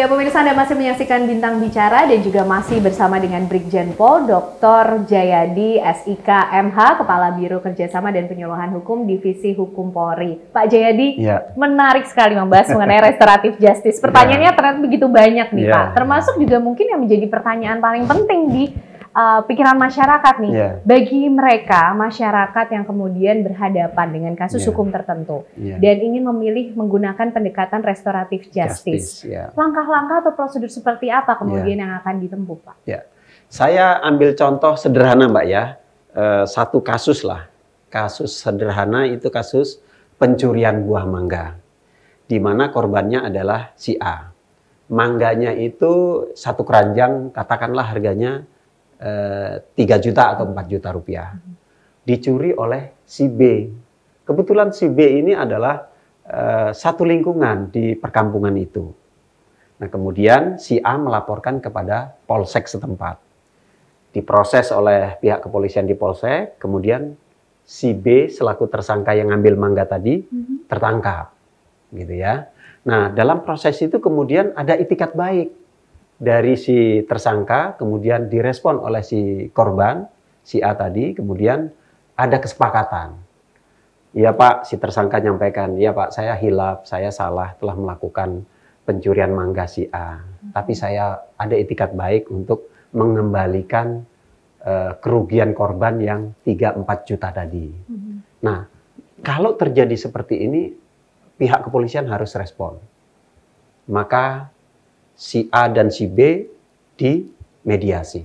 Ya pemirsa Anda masih menyaksikan Bintang Bicara dan juga masih bersama dengan Brigjen Pol Dr. Jayadi SIK MH Kepala Biro Kerjasama dan Penyuluhan Hukum Divisi Hukum Polri. Pak Jayadi, ya. menarik sekali membahas mengenai restoratif justice. Pertanyaannya ya. ternyata begitu banyak nih ya. Pak, termasuk juga mungkin yang menjadi pertanyaan paling penting di uh, pikiran masyarakat nih. Yeah. Bagi mereka masyarakat yang kemudian berhadapan dengan kasus yeah. hukum tertentu yeah. dan ingin memilih menggunakan pendekatan restoratif justice, iya. langkah-langkah yeah. atau prosedur seperti apa kemudian yeah. yang akan ditempuh, Pak? Yeah. Saya ambil contoh sederhana, Mbak ya, e, satu kasus lah, kasus sederhana itu kasus pencurian buah mangga, di mana korbannya adalah si A. Mangganya itu satu keranjang, katakanlah harganya 3 eh, juta atau 4 juta rupiah. Hmm. Dicuri oleh si B. Kebetulan si B ini adalah eh, satu lingkungan di perkampungan itu. Nah kemudian si A melaporkan kepada polsek setempat. Diproses oleh pihak kepolisian di polsek, kemudian si B selaku tersangka yang ngambil mangga tadi hmm. tertangkap. Gitu ya. Nah dalam proses itu kemudian ada itikat baik dari si tersangka, kemudian direspon oleh si korban, si A tadi, kemudian ada kesepakatan. Iya Pak, si tersangka nyampaikan, iya Pak, saya hilap, saya salah telah melakukan pencurian mangga si A. Hmm. Tapi saya ada etikat baik untuk mengembalikan uh, kerugian korban yang 3-4 juta tadi. Hmm. Nah, kalau terjadi seperti ini, pihak kepolisian harus respon. Maka si A dan si B di mediasi.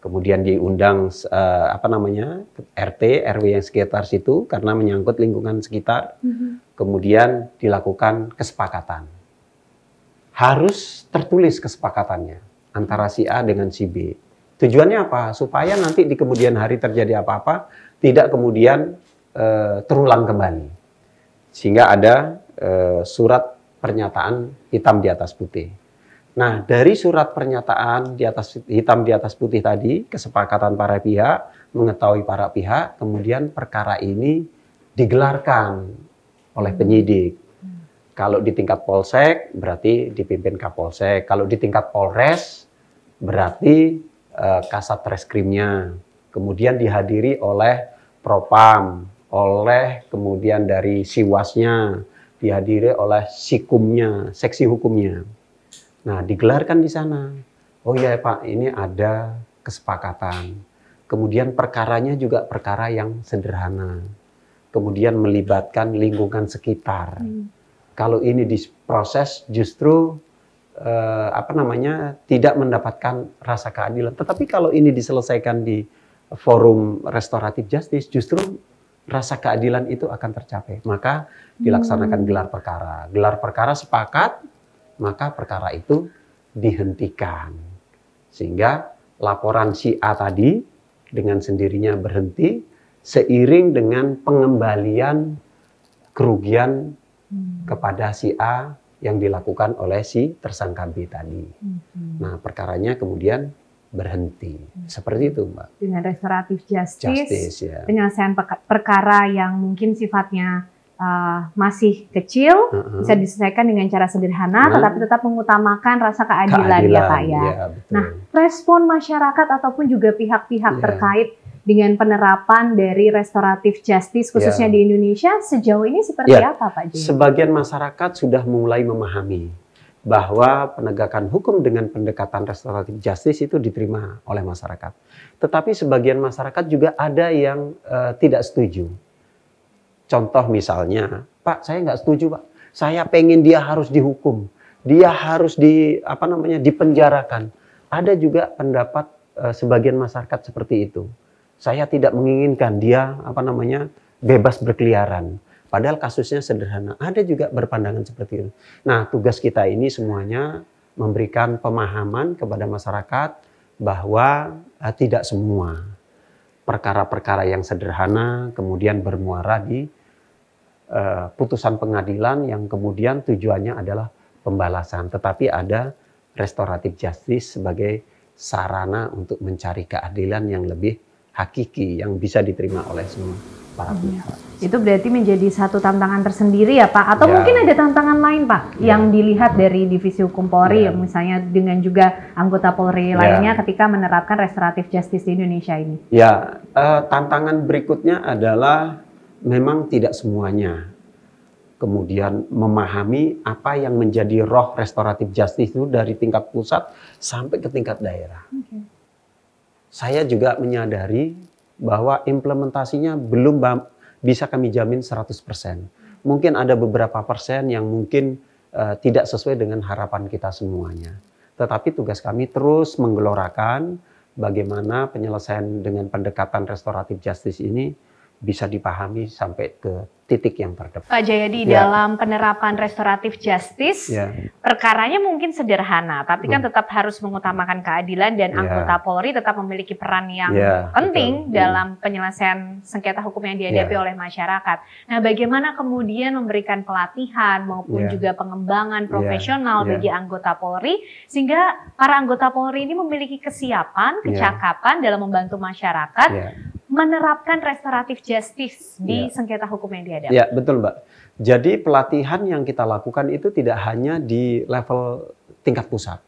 Kemudian diundang uh, apa namanya RT, RW yang sekitar situ karena menyangkut lingkungan sekitar. Mm -hmm. Kemudian dilakukan kesepakatan. Harus tertulis kesepakatannya antara si A dengan si B. Tujuannya apa? Supaya nanti di kemudian hari terjadi apa-apa tidak kemudian uh, terulang kembali. Sehingga ada uh, surat pernyataan hitam di atas putih. Nah, dari surat pernyataan di atas hitam di atas putih tadi, kesepakatan para pihak, mengetahui para pihak, kemudian perkara ini digelarkan oleh penyidik. Kalau di tingkat polsek berarti dipimpin Kapolsek, kalau di tingkat Polres berarti eh, kasat reskrimnya. Kemudian dihadiri oleh Propam, oleh kemudian dari Siwasnya, dihadiri oleh Sikumnya, seksi hukumnya. Nah, digelarkan di sana. Oh iya Pak, ini ada kesepakatan. Kemudian perkaranya juga perkara yang sederhana. Kemudian melibatkan lingkungan sekitar. Hmm. Kalau ini diproses justru eh, apa namanya tidak mendapatkan rasa keadilan. Tetapi kalau ini diselesaikan di forum restoratif justice, justru rasa keadilan itu akan tercapai. Maka dilaksanakan hmm. gelar perkara. Gelar perkara sepakat maka perkara itu dihentikan. Sehingga laporan si A tadi dengan sendirinya berhenti seiring dengan pengembalian kerugian hmm. kepada si A yang dilakukan oleh si tersangka B tadi. Hmm. Nah, perkaranya kemudian berhenti. Hmm. Seperti itu, Mbak. Dengan restoratif justice, justice ya. penyelesaian perkara yang mungkin sifatnya uh, masih kecil uh-huh. bisa diselesaikan dengan cara sederhana -huh. tetapi tetap mengutamakan rasa keadilan, ya, keadilan ya Pak ya. ya Nah, respon masyarakat ataupun juga pihak-pihak yeah. terkait dengan penerapan dari restoratif justice iya. khususnya yeah. di Indonesia sejauh ini seperti yeah. apa Pak Jim? Sebagian masyarakat sudah mulai memahami bahwa penegakan hukum dengan pendekatan restoratif justice itu diterima oleh masyarakat. Tetapi sebagian masyarakat juga ada yang uh, tidak setuju Contoh misalnya, Pak, saya nggak setuju, Pak. Saya pengen dia harus dihukum, dia harus di apa namanya dipenjarakan. Ada juga pendapat e, sebagian masyarakat seperti itu. Saya tidak menginginkan dia apa namanya bebas berkeliaran. Padahal kasusnya sederhana. Ada juga berpandangan seperti itu. Nah, tugas kita ini semuanya memberikan pemahaman kepada masyarakat bahwa e, tidak semua perkara-perkara yang sederhana kemudian bermuara di Eh, putusan pengadilan yang kemudian tujuannya adalah pembalasan, tetapi ada restoratif justice sebagai sarana untuk mencari keadilan yang lebih hakiki yang bisa diterima oleh semua para hmm, ya. pihak. Itu berarti menjadi satu tantangan tersendiri ya Pak, atau ya. mungkin ada tantangan lain Pak ya. yang dilihat dari divisi hukum Polri, ya. misalnya dengan juga anggota Polri ya. lainnya ketika menerapkan restoratif justice di Indonesia ini. Ya, uh, tantangan berikutnya adalah memang tidak semuanya kemudian memahami apa yang menjadi roh restoratif justice itu dari tingkat pusat sampai ke tingkat daerah. Okay. Saya juga menyadari bahwa implementasinya belum bisa kami jamin 100%. Mungkin ada beberapa persen yang mungkin uh, tidak sesuai dengan harapan kita semuanya. Tetapi tugas kami terus menggelorakan bagaimana penyelesaian dengan pendekatan restoratif justice ini bisa dipahami sampai ke titik yang terdepan. Pak Jayadi, ya. dalam penerapan restoratif justice, ya. perkaranya mungkin sederhana, tapi kan hmm. tetap harus mengutamakan keadilan dan ya. anggota Polri tetap memiliki peran yang ya, penting betul. dalam penyelesaian sengketa hukum yang dihadapi ya. oleh masyarakat. Nah, bagaimana kemudian memberikan pelatihan maupun ya. juga pengembangan ya. profesional ya. Ya. bagi anggota Polri sehingga para anggota Polri ini memiliki kesiapan, ya. kecakapan ya. dalam membantu masyarakat ya menerapkan restoratif justice di iya. sengketa hukum yang dihadapi. Ya, betul, Mbak. Jadi pelatihan yang kita lakukan itu tidak hanya di level tingkat pusat.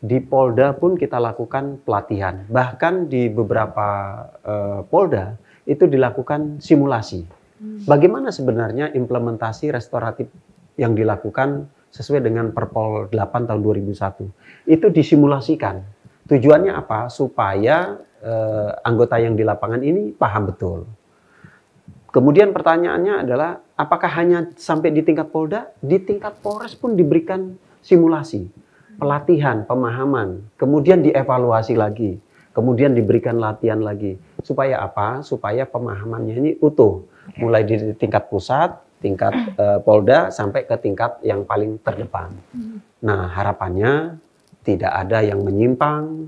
Di Polda pun kita lakukan pelatihan. Bahkan di beberapa uh, Polda itu dilakukan simulasi. Hmm. Bagaimana sebenarnya implementasi restoratif yang dilakukan sesuai dengan Perpol 8 tahun 2001 itu disimulasikan. Tujuannya apa? Supaya eh, anggota yang di lapangan ini paham betul. Kemudian pertanyaannya adalah apakah hanya sampai di tingkat Polda? Di tingkat Polres pun diberikan simulasi, pelatihan, pemahaman, kemudian dievaluasi lagi, kemudian diberikan latihan lagi. Supaya apa? Supaya pemahamannya ini utuh, mulai di tingkat pusat, tingkat eh, Polda sampai ke tingkat yang paling terdepan. Nah, harapannya tidak ada yang menyimpang,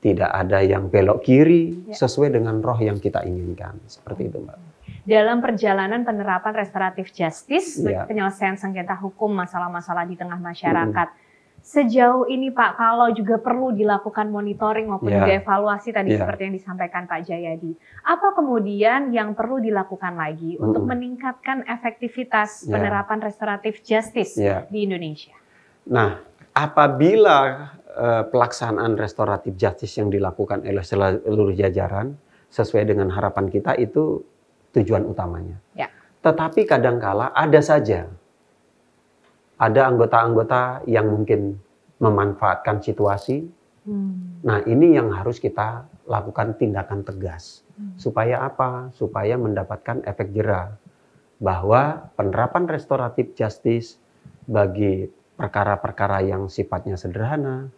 tidak ada yang belok kiri ya. sesuai dengan roh yang kita inginkan. Seperti itu, Mbak. Dalam perjalanan penerapan restoratif justice, ya. penyelesaian sengketa hukum masalah-masalah di tengah masyarakat. Hmm. Sejauh ini Pak, kalau juga perlu dilakukan monitoring maupun yeah. juga evaluasi tadi yeah. seperti yang disampaikan Pak Jayadi. Apa kemudian yang perlu dilakukan lagi mm. untuk meningkatkan efektivitas ya. penerapan restoratif justice ya. di Indonesia? Nah, apabila Eh, pelaksanaan restoratif justice yang dilakukan oleh seluruh jajaran sesuai dengan harapan kita itu tujuan utamanya. Ya. Tetapi kadangkala ada saja ada anggota-anggota yang mungkin memanfaatkan situasi. Hmm. Nah ini yang harus kita lakukan tindakan tegas hmm. supaya apa? Supaya mendapatkan efek jerah bahwa penerapan restoratif justice bagi perkara-perkara yang sifatnya sederhana,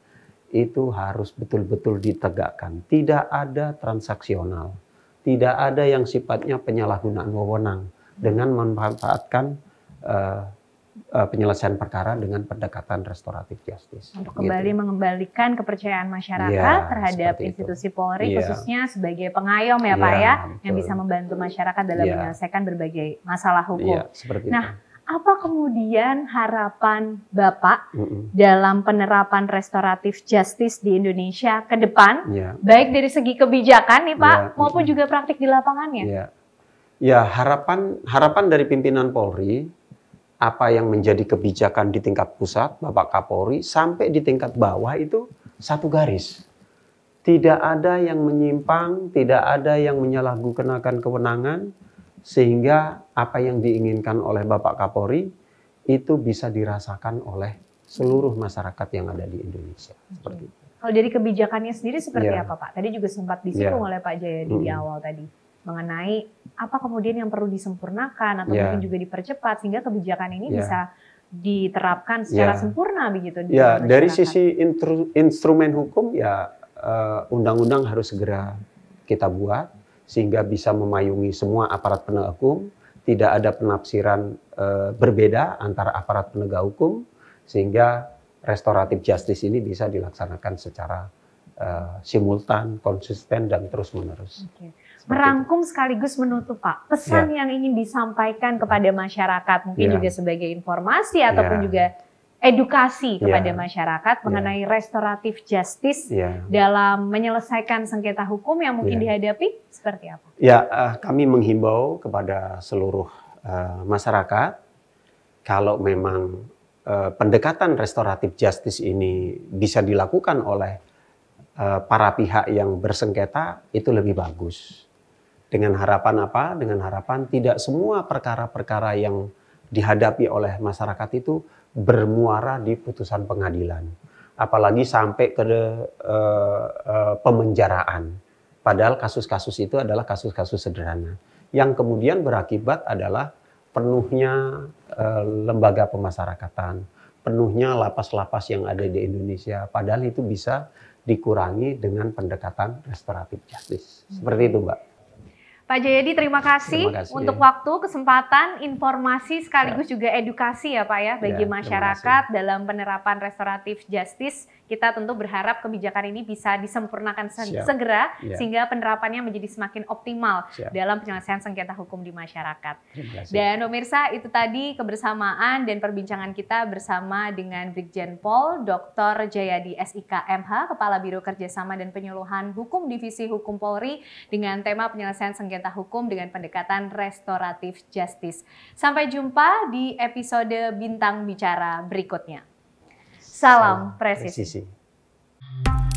itu harus betul-betul ditegakkan. Tidak ada transaksional, tidak ada yang sifatnya penyalahgunaan wewenang dengan memanfaatkan uh, uh, penyelesaian perkara dengan pendekatan restoratif justice. Untuk kembali gitu. mengembalikan kepercayaan masyarakat ya, terhadap institusi itu. Polri, ya. khususnya sebagai pengayom ya, iya, ya Pak ya, betul. yang bisa membantu masyarakat dalam ya. menyelesaikan berbagai masalah hukum. Ya, nah. Itu apa kemudian harapan Bapak mm -mm. dalam penerapan restoratif justice di Indonesia ke depan, yeah. baik dari segi kebijakan nih Pak, yeah. maupun mm juga praktik di lapangannya? Yeah. Ya harapan harapan dari pimpinan Polri apa yang menjadi kebijakan di tingkat pusat Bapak Kapolri sampai di tingkat bawah itu satu garis. Tidak ada yang menyimpang, tidak ada yang menyalahgunakan kewenangan, sehingga apa yang diinginkan oleh Bapak Kapolri itu bisa dirasakan oleh seluruh masyarakat yang ada di Indonesia. Okay. Seperti itu. Kalau dari kebijakannya sendiri seperti yeah. apa Pak? Tadi juga sempat iya. disinggung yeah. oleh Pak Jayadi mm di awal tadi mengenai apa kemudian yang perlu disempurnakan atau yeah. mungkin juga dipercepat sehingga kebijakan ini yeah. bisa diterapkan secara yeah. sempurna begitu. Ya yeah. dari sisi instrumen hukum ya eh, undang-undang uh, undang -undang harus segera kita buat sehingga bisa memayungi semua aparat penegak hukum, tidak ada penafsiran e, berbeda antara aparat penegak hukum, sehingga restoratif justice ini bisa dilaksanakan secara e, simultan, konsisten, dan terus-menerus. Okay. Merangkum sekaligus menutup Pak, pesan ya. yang ingin disampaikan kepada masyarakat, mungkin ya. juga sebagai informasi ataupun ya. juga edukasi iya. kepada masyarakat iya. mengenai yeah. restoratif justice yeah. dalam menyelesaikan sengketa hukum yang mungkin yeah. dihadapi seperti apa? Ya, uh, kami menghimbau kepada seluruh uh, masyarakat kalau memang uh, pendekatan restoratif justice ini bisa dilakukan oleh uh, para pihak yang bersengketa itu lebih bagus. Dengan harapan apa? Dengan harapan tidak semua perkara-perkara yang dihadapi oleh masyarakat itu bermuara di putusan pengadilan, apalagi sampai ke uh, uh, pemenjaraan. Padahal kasus-kasus itu adalah kasus-kasus sederhana yang kemudian berakibat adalah penuhnya uh, lembaga pemasyarakatan, penuhnya lapas-lapas yang ada di Indonesia. Padahal itu bisa dikurangi dengan pendekatan restoratif justice. Seperti itu, Mbak. Pak Jayadi, terima kasih, terima kasih untuk waktu, kesempatan, informasi sekaligus ya. juga edukasi ya Pak ya bagi ya, masyarakat dalam penerapan restoratif justice. Kita tentu berharap kebijakan ini bisa disempurnakan Siap. segera ya. sehingga penerapannya menjadi semakin optimal Siap. dalam penyelesaian sengketa hukum di masyarakat. Dan pemirsa, itu tadi kebersamaan dan perbincangan kita bersama dengan Brigjen Pol Dr. Jayadi SIKMH, Kepala Biro Kerjasama dan Penyuluhan Hukum Divisi Hukum Polri dengan tema penyelesaian sengketa pemerintah hukum dengan pendekatan restoratif justice. Sampai jumpa di episode Bintang Bicara berikutnya. Salam, Salam presisi. presisi.